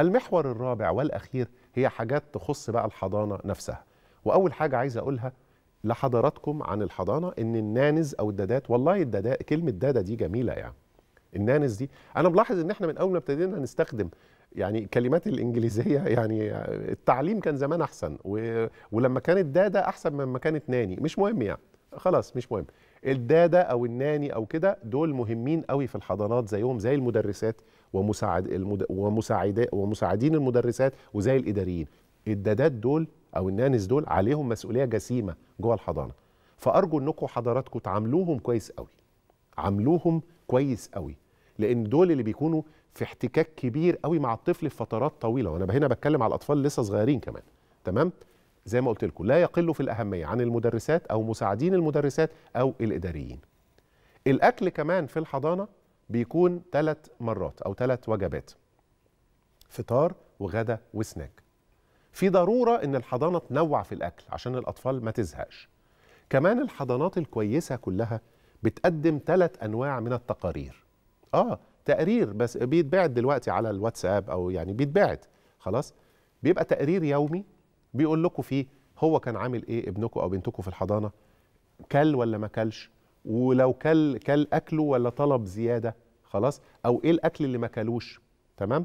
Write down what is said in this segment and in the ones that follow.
المحور الرابع والاخير هي حاجات تخص بقى الحضانه نفسها واول حاجه عايز اقولها لحضراتكم عن الحضانه ان النانز او الدادات والله الدادا كلمه دادا دي جميله يعني النانز دي انا ملاحظ ان احنا من اول ما ابتدينا نستخدم يعني كلمات الانجليزيه يعني التعليم كان زمان احسن و... ولما كانت دادا احسن من ما كانت ناني مش مهم يعني خلاص مش مهم الداده او الناني او كده دول مهمين قوي في الحضانات زيهم زي المدرسات ومساعد المد... ومساعد... ومساعدين المدرسات وزي الاداريين الدادات دول او النانس دول عليهم مسؤوليه جسيمه جوه الحضانه فارجو انكم حضراتكم تعاملوهم كويس قوي عاملوهم كويس قوي لان دول اللي بيكونوا في احتكاك كبير قوي مع الطفل في فترات طويله وانا هنا بتكلم على الاطفال لسه صغيرين كمان تمام زي ما قلت لكم لا يقل في الأهمية عن المدرسات أو مساعدين المدرسات أو الإداريين الأكل كمان في الحضانة بيكون ثلاث مرات أو ثلاث وجبات فطار وغدا وسناك في ضرورة إن الحضانة تنوع في الأكل عشان الأطفال ما تزهقش كمان الحضانات الكويسة كلها بتقدم ثلاث أنواع من التقارير آه تقرير بس بيتبعت دلوقتي على الواتساب أو يعني بيتبعت خلاص بيبقى تقرير يومي بيقول لكم فيه هو كان عامل ايه ابنكم او بنتكم في الحضانه كل ولا ما كلش ولو كل كل اكله ولا طلب زياده خلاص او ايه الاكل اللي ما كلوش تمام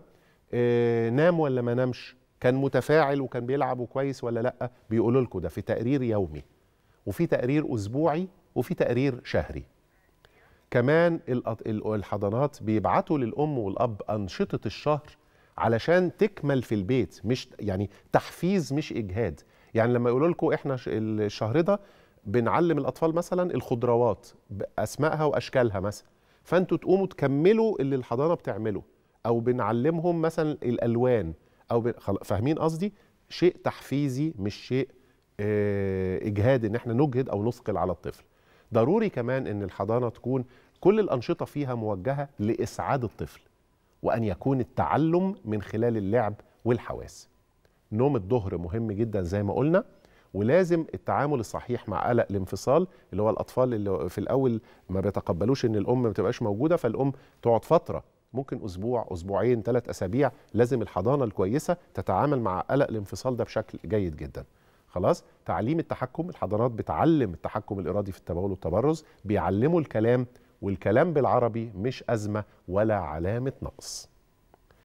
آه نام ولا ما نامش كان متفاعل وكان بيلعب وكويس ولا لا بيقولوا لكم ده في تقرير يومي وفي تقرير اسبوعي وفي تقرير شهري كمان الحضانات بيبعتوا للام والاب انشطه الشهر علشان تكمل في البيت مش يعني تحفيز مش اجهاد يعني لما يقولوا لكم احنا الشهر ده بنعلم الاطفال مثلا الخضروات باسمائها واشكالها مثلا فانتوا تقوموا تكملوا اللي الحضانه بتعمله او بنعلمهم مثلا الالوان او فاهمين قصدي شيء تحفيزي مش شيء اجهاد ان احنا نجهد او نثقل على الطفل ضروري كمان ان الحضانه تكون كل الانشطه فيها موجهه لاسعاد الطفل وأن يكون التعلم من خلال اللعب والحواس نوم الظهر مهم جدا زي ما قلنا ولازم التعامل الصحيح مع قلق الانفصال اللي هو الاطفال اللي في الاول ما بيتقبلوش ان الام ما بتبقاش موجوده فالام تقعد فتره ممكن اسبوع اسبوعين ثلاث اسابيع لازم الحضانه الكويسه تتعامل مع قلق الانفصال ده بشكل جيد جدا خلاص تعليم التحكم الحضانات بتعلم التحكم الارادي في التبول والتبرز بيعلموا الكلام والكلام بالعربي مش أزمة ولا علامة نقص